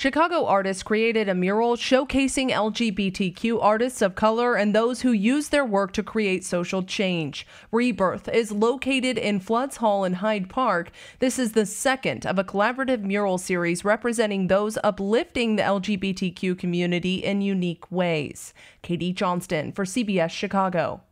Chicago artists created a mural showcasing LGBTQ artists of color and those who use their work to create social change. Rebirth is located in Floods Hall in Hyde Park. This is the second of a collaborative mural series representing those uplifting the LGBTQ community in unique ways. Katie Johnston for CBS Chicago.